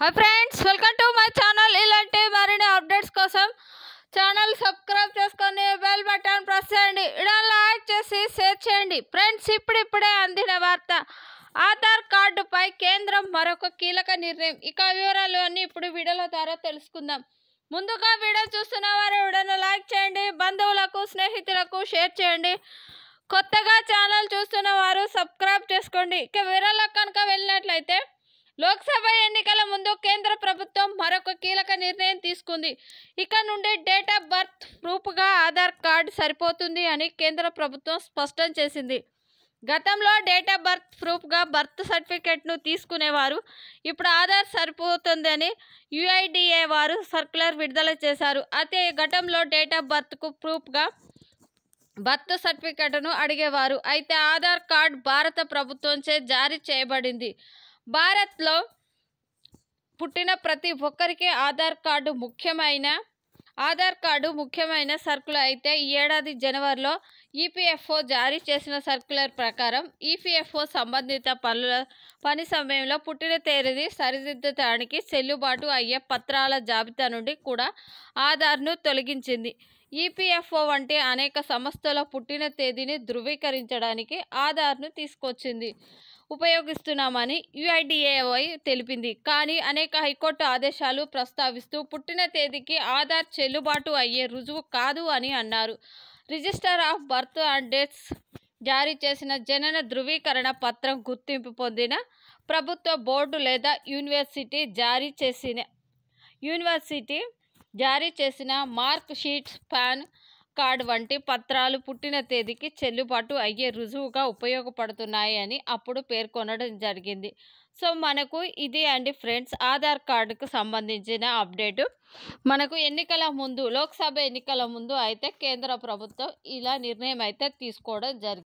hi friends welcome to my channel ఇలాంటి మరిన్ని updates కోసం ఛానల్ సబ్స్క్రైబ్ చేసుకొని బెల్ బటన్ ప్రెస్ చేయండి ఇలా లైక్ చేసి షేర్ చేయండి ఫ్రెండ్స్ ఇప్పుడిప్పుడే అందిన వార్త ఆధార్ కార్డుపై కేంద్రం మరొక కీలక నిర్ణయం ఇక వివరాలు అన్నీ ఇప్పుడు వీడియోల ద్వారా తెలుసుకుందాం ముందుగా వీడియో చూస్తున్న వారు ఎవడైనా లైక్ చేయండి బంధువులకు స్నేహితులకు షేర్ చేయండి కొత్తగా ఛానల్ చూస్తున్న వారు సబ్స్క్రైబ్ చేసుకోండి ఇక వివరాలకు కనుక వెళ్ళినట్లయితే లోక్సభ నిర్ణయం తీసుకుంది ఇక నుండి డేట్ ఆఫ్ బర్త్ ప్రూఫ్గా ఆధార్ కార్డు సరిపోతుంది అని కేంద్ర ప్రభుత్వం స్పష్టం చేసింది గతంలో డేట్ ఆఫ్ బర్త్ ప్రూఫ్గా బర్త్ సర్టిఫికేట్ను తీసుకునేవారు ఇప్పుడు ఆధార్ సరిపోతుందని యుఐడిఏ వారు సర్క్యులర్ విడుదల చేశారు అయితే గతంలో డేట్ ఆఫ్ బర్త్కు ప్రూఫ్గా బర్త్ సర్టిఫికేట్ను అడిగేవారు అయితే ఆధార్ కార్డ్ భారత ప్రభుత్వంచే జారీ చేయబడింది భారత్లో పుట్టిన ప్రతి ఒక్కరికి ఆధార్ కార్డు ముఖ్యమైన ఆధార్ కార్డు ముఖ్యమైన సర్కులర్ అయితే ఈ ఏడాది జనవరిలో ఈపీఎఫ్ఓ జారీ చేసిన సర్కులర్ ప్రకారం ఈపీఎఫ్ఓ సంబంధిత పనుల పని సమయంలో పుట్టిన తేదీ సరిదిద్దటానికి చెల్లుబాటు అయ్యే పత్రాల జాబితా నుండి కూడా ఆధార్ను తొలగించింది ఈపీఎఫ్ఓ వంటి అనేక సంస్థల పుట్టిన తేదీని ధృవీకరించడానికి ఆధార్ను తీసుకొచ్చింది ఉపయోగిస్తున్నామని యుఐడిఏవై తెలిపింది కానీ అనేక హైకోర్టు ఆదేశాలు ప్రస్తావిస్తూ పుట్టిన తేదీకి ఆధార్ చెల్లుబాటు అయ్యే రుజువు కాదు అని అన్నారు register of birth and dates జారీ చేసిన జనన ధృవీకరణ పత్రం గుర్తింపు పొందిన ప్రభుత్వ బోర్డు లేదా యూనివర్సిటీ జారీ చేసిన యూనివర్సిటీ జారీ చేసిన మార్క్ షీట్స్ పాన్ కార్డ్ వంటి పత్రాలు పుట్టిన తేదీకి చెల్లుబాటు అయ్యే రుజువుగా ఉపయోగపడుతున్నాయి అని అప్పుడు పేర్కొనడం జరిగింది సో మనకు ఇది అండి ఫ్రెండ్స్ ఆధార్ కార్డుకు సంబంధించిన అప్డేట్ మనకు ఎన్నికల ముందు లోక్సభ ఎన్నికల ముందు అయితే కేంద్ర ప్రభుత్వం ఇలా నిర్ణయం అయితే తీసుకోవడం జరిగింది